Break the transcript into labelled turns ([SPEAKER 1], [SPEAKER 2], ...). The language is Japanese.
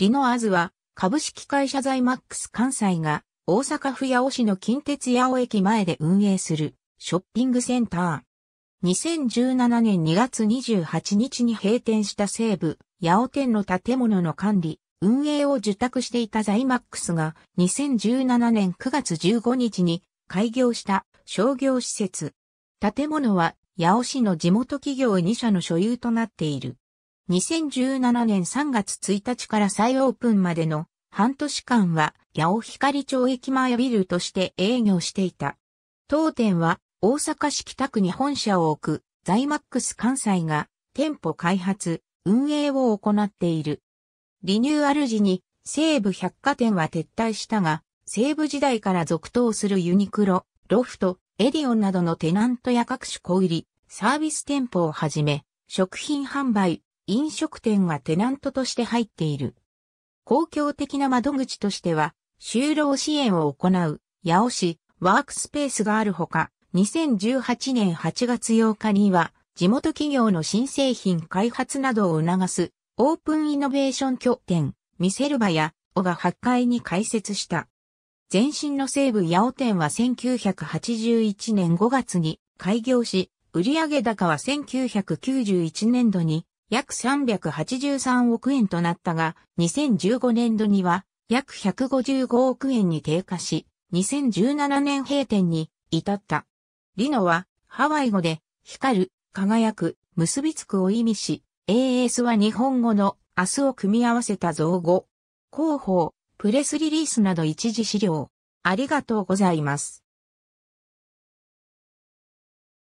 [SPEAKER 1] リノアズは、株式会社ザイマックス関西が、大阪府八尾市の近鉄八尾駅前で運営する、ショッピングセンター。2017年2月28日に閉店した西部、八尾店の建物の管理、運営を受託していたザイマックスが、2017年9月15日に開業した商業施設。建物は、八尾市の地元企業2社の所有となっている。2017年3月1日から再オープンまでの半年間は、八尾光町駅前ビルとして営業していた。当店は、大阪市北区に本社を置く、ザイマックス関西が、店舗開発、運営を行っている。リニューアル時に、西武百貨店は撤退したが、西武時代から続投するユニクロ、ロフト、エディオンなどのテナントや各種小売り、サービス店舗をはじめ、食品販売、飲食店がテナントとして入っている。公共的な窓口としては、就労支援を行う、八尾市、ワークスペースがあるほか、2018年8月8日には、地元企業の新製品開発などを促す、オープンイノベーション拠点、ミセルバや、オが8階に開設した。前身の西部八尾店は1981年5月に開業し、売上高は1991年度に約383億円となったが、2015年度には約155億円に低下し、2017年閉店に至った。リノはハワイ語で光る、輝く、結びつくを意味し、AS は日本語の明日を組み合わせた造語。広報、プレスリリースなど一時資料。ありがとうございます。